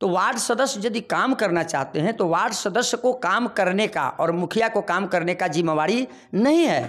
तो वार्ड सदस्य यदि काम करना चाहते हैं तो वार्ड सदस्य को काम करने का और मुखिया को काम करने का जिम्मेवारी नहीं है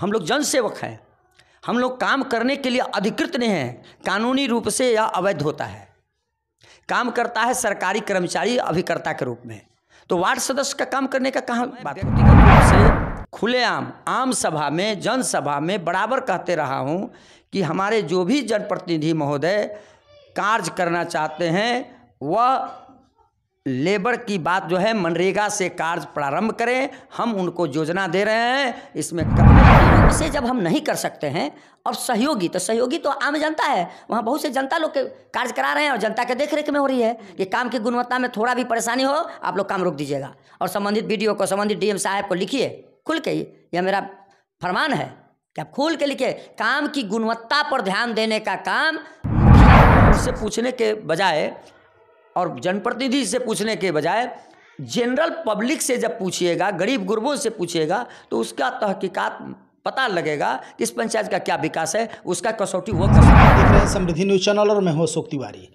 हम लोग जनसेवक हैं हम लोग काम करने के लिए अधिकृत नहीं हैं कानूनी रूप से यह अवैध होता है काम करता है सरकारी कर्मचारी अभिकर्ता के रूप में तो वार्ड सदस्य का काम करने का कहाँ बात से खुलेआम आम सभा में जनसभा में बराबर कहते रहा हूँ कि हमारे जो भी जनप्रतिनिधि महोदय कार्य करना चाहते हैं वह लेबर की बात जो है मनरेगा से कार्य प्रारंभ करें हम उनको योजना दे रहे हैं इसमें इसे जब हम नहीं कर सकते हैं अब सहयोगी तो सहयोगी तो आम जनता है वहाँ बहुत से जनता लोग के कार्य करा रहे हैं और जनता के देख रेख में हो रही है कि काम की गुणवत्ता में थोड़ा भी परेशानी हो आप लोग काम रोक दीजिएगा और संबंधित वीडियो को संबंधित डीएम साहब को लिखिए खुल के यह मेरा फरमान है कि आप खुल के लिखिए काम की गुणवत्ता पर ध्यान देने का काम से पूछने के बजाय और जनप्रतिनिधि से पूछने के बजाय जनरल पब्लिक से जब पूछिएगा गरीब गुरबों से पूछिएगा तो उसका तहकीकात पता लगेगा कि इस पंचायत का क्या विकास है उसका कसौटी वो कर देख रहे हैं समृद्धि न्यूज चैनल और मैं हूँ अशोक तिवारी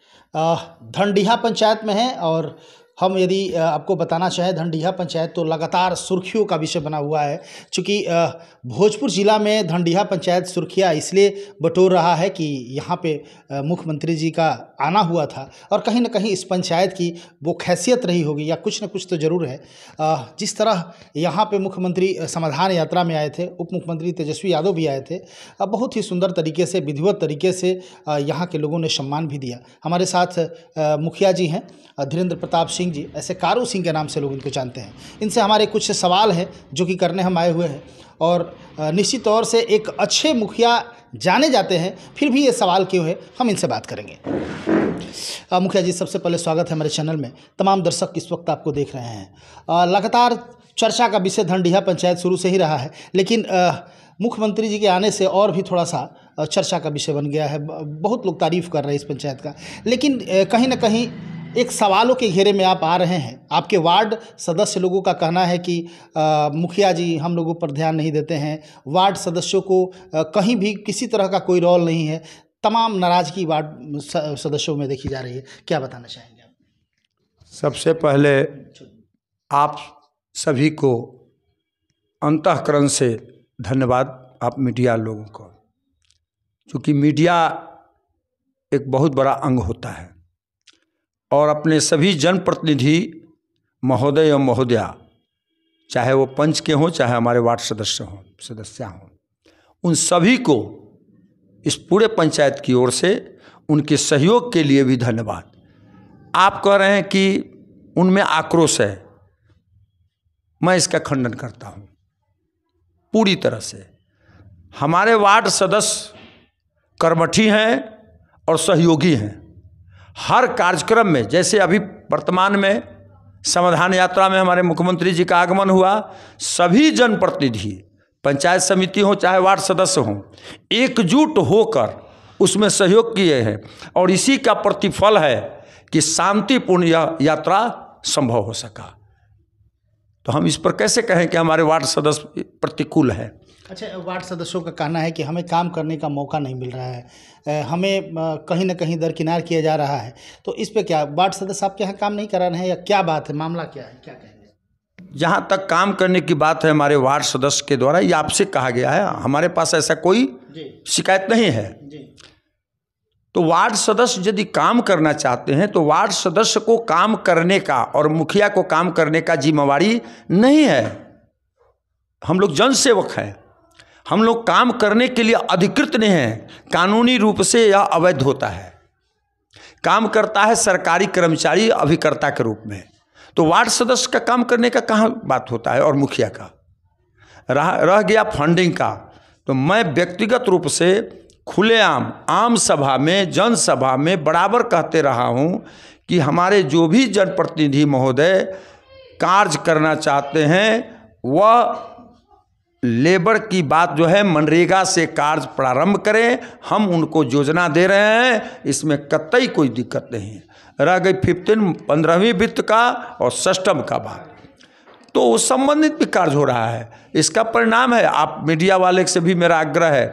धनडीहा पंचायत में है और हम यदि आपको बताना चाहें धनडीहा पंचायत तो लगातार सुर्खियों का विषय बना हुआ है चूँकि भोजपुर ज़िला में धनडीहा पंचायत सुर्खियाँ इसलिए बटोर रहा है कि यहाँ पे मुख्यमंत्री जी का आना हुआ था और कहीं ना कहीं इस पंचायत की वो खैसियत रही होगी या कुछ ना कुछ तो ज़रूर है जिस तरह यहाँ पे मुख्यमंत्री समाधान यात्रा में आए थे उप मुख्यमंत्री तेजस्वी यादव भी आए थे बहुत ही सुंदर तरीके से विधिवत तरीके से यहाँ के लोगों ने सम्मान भी दिया हमारे साथ मुखिया जी हैं धीरेन्द्र प्रताप सिंह सिंह जी ऐसे कारू सिंह के नाम से लोग इनको जानते हैं इनसे हमारे कुछ सवाल हैं जो कि करने हम आए हुए हैं और निश्चित तौर से एक अच्छे मुखिया जाने जाते हैं फिर भी ये सवाल क्यों है हम इनसे बात करेंगे मुखिया जी सबसे पहले स्वागत है हमारे चैनल में तमाम दर्शक इस वक्त आपको देख रहे हैं लगातार चर्चा का विषय धनडीहा पंचायत शुरू से ही रहा है लेकिन मुख्यमंत्री जी के आने से और भी थोड़ा सा चर्चा का विषय बन गया है बहुत लोग तारीफ कर रहे हैं इस पंचायत का लेकिन कहीं ना कहीं एक सवालों के घेरे में आप आ रहे हैं आपके वार्ड सदस्य लोगों का कहना है कि मुखिया जी हम लोगों पर ध्यान नहीं देते हैं वार्ड सदस्यों को आ, कहीं भी किसी तरह का कोई रोल नहीं है तमाम नाराज़गी वार्ड सदस्यों में देखी जा रही है क्या बताना चाहेंगे आप सबसे पहले आप सभी को अंतकरण से धन्यवाद आप मीडिया लोगों को क्योंकि मीडिया एक बहुत बड़ा अंग होता है और अपने सभी जनप्रतिनिधि महोदय एवं महोदया चाहे वो पंच के हों चाहे हमारे वार्ड सदस्य हों सदस्य हों उन सभी को इस पूरे पंचायत की ओर से उनके सहयोग के लिए भी धन्यवाद आप कह रहे हैं कि उनमें आक्रोश है मैं इसका खंडन करता हूँ पूरी तरह से हमारे वार्ड सदस्य कर्मठी हैं और सहयोगी हैं हर कार्यक्रम में जैसे अभी वर्तमान में समाधान यात्रा में हमारे मुख्यमंत्री जी का आगमन हुआ सभी जनप्रतिनिधि पंचायत समिति हो चाहे वार्ड सदस्य हों एकजुट होकर उसमें सहयोग किए हैं और इसी का प्रतिफल है कि शांतिपूर्ण यह यात्रा संभव हो सका तो हम इस पर कैसे कहें कि हमारे वार्ड सदस्य प्रतिकूल हैं अच्छा वार्ड सदस्यों का कहना है कि हमें काम करने का मौका नहीं मिल रहा है हमें कहीं ना कहीं दरकिनार किया जा रहा है तो इस पर क्या वार्ड सदस्य आपके यहाँ काम नहीं करा रहे हैं या क्या बात है मामला क्या है क्या कहेंगे जहाँ तक काम करने की बात है हमारे वार्ड सदस्य के द्वारा ये आपसे कहा गया है हमारे पास ऐसा कोई शिकायत नहीं है तो वार्ड सदस्य यदि काम करना चाहते हैं तो वार्ड सदस्य को काम करने का और मुखिया को काम करने का जिम्मेवारी नहीं है हम लोग जनसेवक हैं हम लोग काम करने के लिए अधिकृत नहीं हैं कानूनी रूप से यह अवैध होता है काम करता है सरकारी कर्मचारी अभिकर्ता के रूप में तो वार्ड सदस्य का काम करने का कहाँ बात होता है और मुखिया का रह रह गया फंडिंग का तो मैं व्यक्तिगत रूप से खुलेआम आम सभा में जनसभा में बराबर कहते रहा हूँ कि हमारे जो भी जनप्रतिनिधि महोदय कार्य करना चाहते हैं वह लेबर की बात जो है मनरेगा से कार्य प्रारंभ करें हम उनको योजना दे रहे हैं इसमें कतई कोई दिक्कत नहीं है रह गई फिफ्टीन पंद्रहवीं वित्त का और सष्टम का बात तो उस संबंधित भी कार्य हो रहा है इसका परिणाम है आप मीडिया वाले से भी मेरा आग्रह है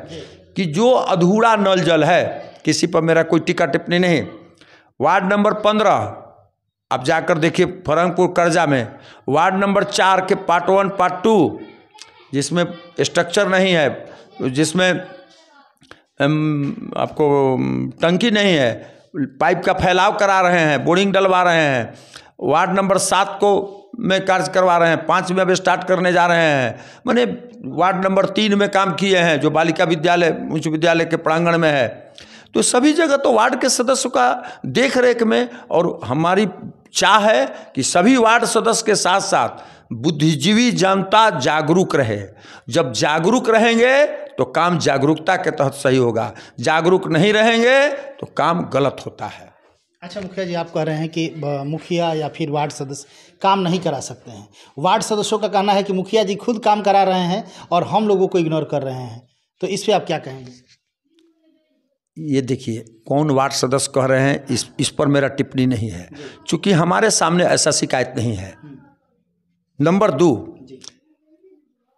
कि जो अधूरा नल जल है किसी पर मेरा कोई टिका टिप्पणी नहीं वार्ड नंबर पंद्रह आप जाकर देखिए फरंगपुर कर्जा में वार्ड नंबर चार के पार्ट वन पार्ट टू जिसमें स्ट्रक्चर नहीं है जिसमें आपको टंकी नहीं है पाइप का फैलाव करा रहे हैं बोरिंग डलवा रहे हैं वार्ड नंबर सात को में कार्य करवा रहे हैं पाँच में अब स्टार्ट करने जा रहे हैं मैंने वार्ड नंबर तीन में काम किए हैं जो बालिका विद्यालय उच्च विद्यालय के प्रांगण में है तो सभी जगह तो वार्ड के सदस्य का देख रेख में और हमारी चाह है कि सभी वार्ड सदस्य के साथ साथ बुद्धिजीवी जनता जागरूक रहे जब जागरूक रहेंगे तो काम जागरूकता के तहत सही होगा जागरूक नहीं रहेंगे तो काम गलत होता है अच्छा मुखिया जी आप कह रहे हैं कि मुखिया या फिर वार्ड सदस्य काम नहीं करा सकते हैं वार्ड सदस्यों का कहना है कि मुखिया जी खुद काम करा रहे हैं और हम लोगों को इग्नोर कर रहे हैं तो इस पर आप क्या कहेंगे ये देखिए कौन वार्ड सदस्य कह रहे हैं इस इस पर मेरा टिप्पणी नहीं है क्योंकि हमारे सामने ऐसा शिकायत नहीं है नंबर दो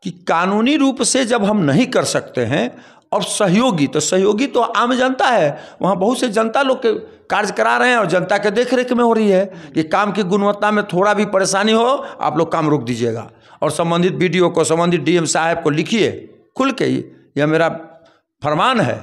कि कानूनी रूप से जब हम नहीं कर सकते हैं अब सहयोगी तो सहयोगी तो आम जनता है वहाँ बहुत से जनता लोग के कार्य करा रहे हैं और जनता के देख रेख में हो रही है कि काम की गुणवत्ता में थोड़ा भी परेशानी हो आप लोग काम रोक दीजिएगा और संबंधित बी को संबंधित डीएम साहब को लिखिए खुल के यह मेरा फरमान है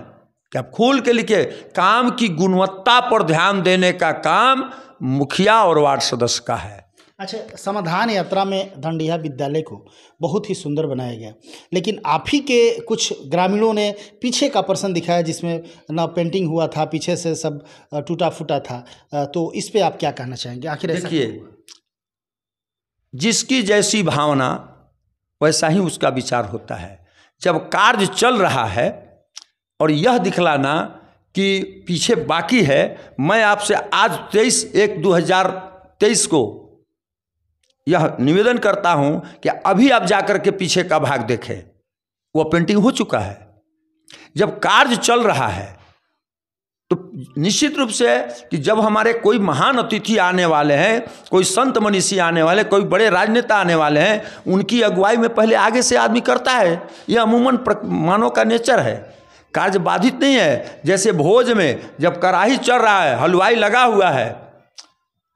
कि आप खोल के लिखिए काम की गुणवत्ता पर ध्यान देने का काम मुखिया और वार्ड सदस्य का है अच्छा समाधान यात्रा में दंडिया विद्यालय को बहुत ही सुंदर बनाया गया लेकिन आप ही के कुछ ग्रामीणों ने पीछे का प्रश्न दिखाया जिसमें ना पेंटिंग हुआ था पीछे से सब टूटा फूटा था तो इस पे आप क्या कहना चाहेंगे आखिर देखिए जिसकी जैसी भावना वैसा ही उसका विचार होता है जब कार्य चल रहा है और यह दिखलाना कि पीछे बाकी है मैं आपसे आज तेईस एक दो हज़ार तेईस को यह निवेदन करता हूं कि अभी आप जाकर के पीछे का भाग देखें वह पेंटिंग हो चुका है जब कार्य चल रहा है तो निश्चित रूप से कि जब हमारे कोई महान अतिथि आने वाले हैं कोई संत मनीषी आने वाले कोई बड़े राजनेता आने वाले हैं उनकी अगुवाई में पहले आगे से आदमी करता है यह अमूमन मानव का नेचर है कार्य बाधित नहीं है जैसे भोज में जब कड़ाही चल रहा है हलवाई लगा हुआ है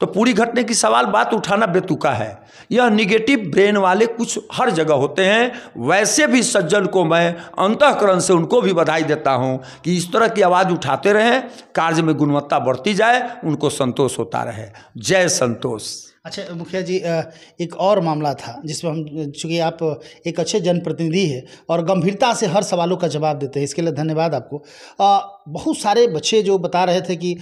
तो पूरी घटने की सवाल बात उठाना बेतुका है यह निगेटिव ब्रेन वाले कुछ हर जगह होते हैं वैसे भी सज्जन को मैं अंतकरण से उनको भी बधाई देता हूँ कि इस तरह की आवाज़ उठाते रहें कार्य में गुणवत्ता बढ़ती जाए उनको संतोष होता रहे जय संतोष अच्छा मुखिया जी एक और मामला था जिसमें हम चूँकि आप एक अच्छे जनप्रतिनिधि है और गंभीरता से हर सवालों का जवाब देते हैं इसके लिए धन्यवाद आपको बहुत सारे बच्चे जो बता रहे थे कि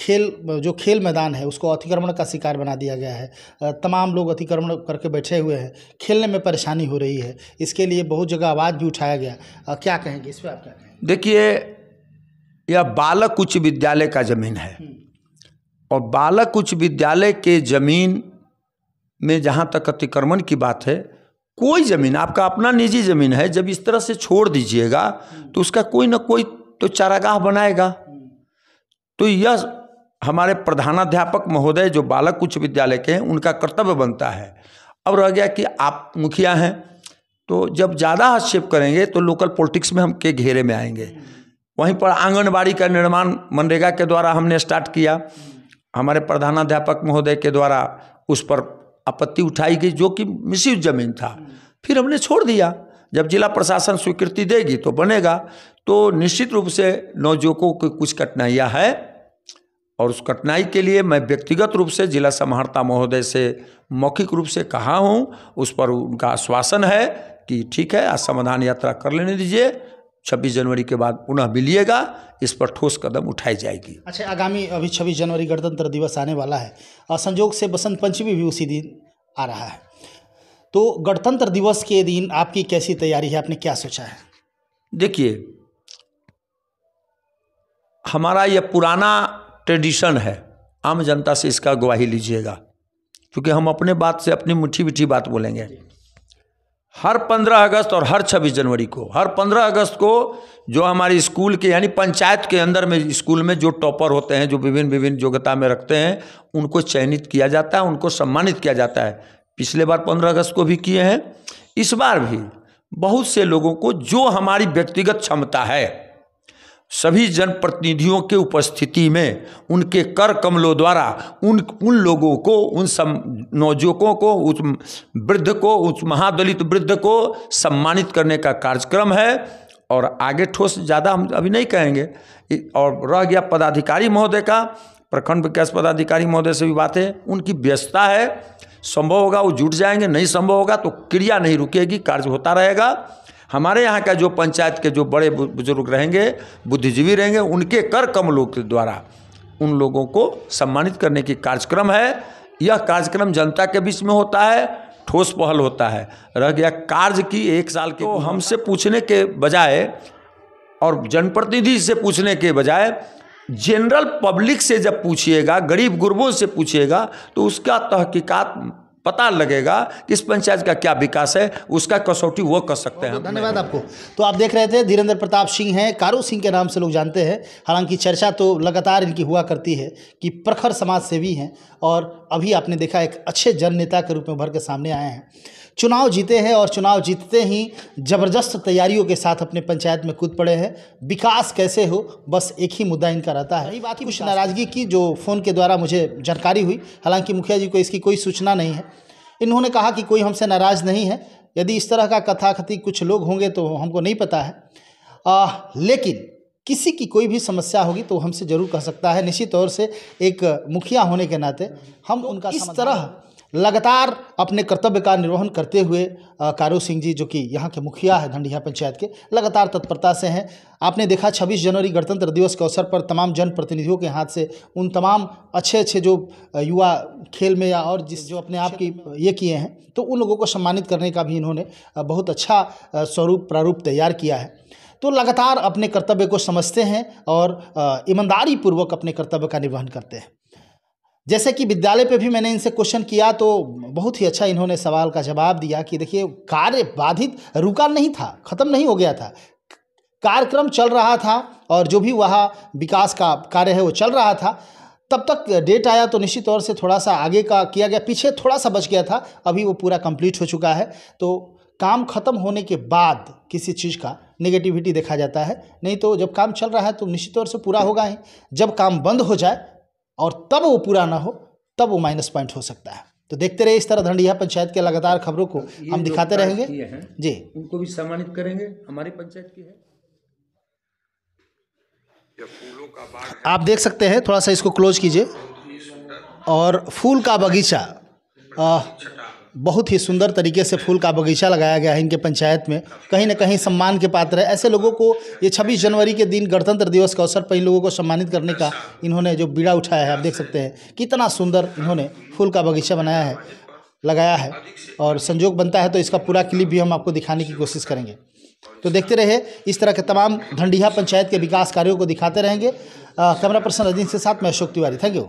खेल जो खेल मैदान है उसको अतिक्रमण का शिकार बना दिया गया है तमाम लोग अतिक्रमण करके बैठे हुए हैं खेलने में परेशानी हो रही है इसके लिए बहुत जगह आवाज़ भी उठाया गया क्या कहेंगे इस पर आप क्या कहेंगे देखिए यह बालक उच्च विद्यालय का ज़मीन है हम्म। और बालक उच्च विद्यालय के ज़मीन में जहाँ तक अतिक्रमण की बात है कोई ज़मीन आपका अपना निजी ज़मीन है जब इस तरह से छोड़ दीजिएगा तो उसका कोई ना कोई तो चारागाह बनाएगा तो यह हमारे प्रधानाध्यापक महोदय जो बालक उच्च विद्यालय के हैं उनका कर्तव्य बनता है अब रह गया कि आप मुखिया हैं तो जब ज़्यादा हस्तक्षेप करेंगे तो लोकल पॉलिटिक्स में हम के घेरे में आएंगे वहीं पर आंगनबाड़ी का निर्माण मनरेगा के द्वारा हमने स्टार्ट किया हमारे प्रधानाध्यापक महोदय के द्वारा उस पर आपत्ति उठाई गई जो कि मिसयूज जमीन था फिर हमने छोड़ दिया जब जिला प्रशासन स्वीकृति देगी तो बनेगा तो निश्चित रूप से नौजवकों की कुछ कठिनाइयाँ है और उस कठिनाई के लिए मैं व्यक्तिगत रूप से जिला समाहर्ता महोदय से मौखिक रूप से कहा हूँ उस पर उनका आश्वासन है कि ठीक है आज समाधान यात्रा कर लेने दीजिए छब्बीस जनवरी के बाद पुनः मिलिएगा इस पर ठोस कदम उठाई जाएगी अच्छा आगामी अभी छब्बीस जनवरी गणतंत्र दिवस आने वाला है संजोग से बसंत पंचमी भी उसी दिन आ रहा है तो गणतंत्र दिवस के दिन आपकी कैसी तैयारी है आपने क्या सोचा है देखिए हमारा यह पुराना ट्रेडिशन है आम जनता से इसका गवाही लीजिएगा क्योंकि हम अपने बात से अपनी मुठ्ठी मिठी बात बोलेंगे हर पंद्रह अगस्त और हर छब्बीस जनवरी को हर पंद्रह अगस्त को जो हमारे स्कूल के यानी पंचायत के अंदर में स्कूल में जो टॉपर होते हैं जो विभिन्न विभिन्न योग्यता में रखते हैं उनको चयनित किया जाता है उनको सम्मानित किया जाता है पिछले बार पंद्रह अगस्त को भी किए हैं इस बार भी बहुत से लोगों को जो हमारी व्यक्तिगत क्षमता है सभी जनप्रतिनिधियों के उपस्थिति में उनके कर कमलों द्वारा उन उन लोगों को उन सम नौजुकों को उस वृद्ध को उस महादलित वृद्ध को सम्मानित करने का कार्यक्रम है और आगे ठोस ज़्यादा हम अभी नहीं कहेंगे और रह गया पदाधिकारी महोदय का प्रखंड विकास पदाधिकारी महोदय से भी बात है उनकी व्यस्तता है संभव होगा वो जुट जाएंगे नहीं संभव होगा तो क्रिया नहीं रुकेगी कार्य होता रहेगा हमारे यहाँ का जो पंचायत के जो बड़े बुजुर्ग रहेंगे बुद्धिजीवी रहेंगे उनके कर कम लोग के द्वारा उन लोगों को सम्मानित करने की कार्यक्रम है यह कार्यक्रम जनता के बीच में होता है ठोस पहल होता है रह गया कार्य की एक साल के तो हमसे पूछने के बजाय और जनप्रतिनिधि से पूछने के बजाय जनरल पब्लिक से जब पूछिएगा गरीब गुरबों से पूछिएगा तो उसका तहकीकात पता लगेगा कि इस पंचायत का क्या विकास है उसका कसौटी वो कर सकते हैं धन्यवाद आपको तो आप देख रहे थे धीरेन्द्र प्रताप सिंह हैं कारू सिंह के नाम से लोग जानते हैं हालांकि चर्चा तो लगातार इनकी हुआ करती है कि प्रखर समाज सेवी हैं और अभी आपने देखा एक अच्छे जन नेता के रूप में उभर के सामने आए हैं चुनाव जीते हैं और चुनाव जीतते ही ज़बरदस्त तैयारियों के साथ अपने पंचायत में कूद पड़े हैं विकास कैसे हो बस एक ही मुद्दा इनका रहता है बात कुछ नाराज़गी की जो फ़ोन के द्वारा मुझे जानकारी हुई हालांकि मुखिया जी को इसकी कोई सूचना नहीं है इन्होंने कहा कि कोई हमसे नाराज़ नहीं है यदि इस तरह का कथाकथि कुछ लोग होंगे तो हमको नहीं पता है आ, लेकिन किसी की कोई भी समस्या होगी तो हमसे ज़रूर कह सकता है निश्चित तौर से एक मुखिया होने के नाते हम तो उनका इस तरह लगातार अपने कर्तव्य का निर्वहन करते हुए कारू सिंह जी जो कि यहाँ के मुखिया है धंडिया पंचायत के लगातार तत्परता से हैं आपने देखा 26 जनवरी गणतंत्र दिवस के अवसर पर तमाम जनप्रतिनिधियों के हाथ से उन तमाम अच्छे अच्छे जो युवा खेल में या और जिस जो अपने आप की ये किए हैं तो उन लोगों को सम्मानित करने का भी इन्होंने बहुत अच्छा स्वरूप प्रारूप तैयार किया है तो लगातार अपने कर्तव्य को समझते हैं और ईमानदारी पूर्वक अपने कर्तव्य का निर्वहन करते हैं जैसे कि विद्यालय पे भी मैंने इनसे क्वेश्चन किया तो बहुत ही अच्छा इन्होंने सवाल का जवाब दिया कि देखिए कार्य बाधित रुका नहीं था ख़त्म नहीं हो गया था कार्यक्रम चल रहा था और जो भी वहाँ विकास का कार्य है वो चल रहा था तब तक डेट आया तो निश्चित तौर से थोड़ा सा आगे का किया गया पीछे थोड़ा सा बच गया था अभी वो पूरा कंप्लीट हो चुका है तो काम ख़त्म होने के बाद किसी चीज़ का नेगेटिविटी देखा जाता है नहीं तो जब काम चल रहा है तो निश्चित तौर से पूरा होगा ही जब काम बंद हो जाए और तब वो पूरा ना हो तब वो माइनस पॉइंट हो सकता है तो देखते रहिए इस तरह धंडिया पंचायत के लगातार खबरों को हम दिखाते रहेंगे जी उनको भी सम्मानित करेंगे हमारी पंचायत की है आप देख सकते हैं थोड़ा सा इसको क्लोज कीजिए और फूल का बगीचा बहुत ही सुंदर तरीके से फूल का बगीचा लगाया गया है इनके पंचायत में कहीं ना कहीं सम्मान के पात्र है ऐसे लोगों को ये 26 जनवरी के दिन गणतंत्र दिवस के अवसर पर इन लोगों को सम्मानित करने का इन्होंने जो बीड़ा उठाया है आप देख सकते हैं कितना सुंदर इन्होंने फूल का बगीचा बनाया है लगाया है और संजोग बनता है तो इसका पूरा क्लिप भी हम आपको दिखाने की कोशिश करेंगे तो देखते रहे इस तरह के तमाम ढंडिया पंचायत के विकास कार्यों को दिखाते रहेंगे कैमरा पर्सन अजीत के साथ मैं अशोक तिवारी थैंक यू